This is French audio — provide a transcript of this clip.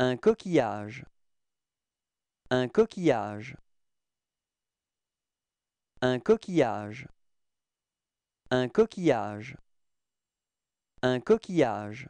Un coquillage. Un coquillage. Un coquillage. Un coquillage. Un coquillage.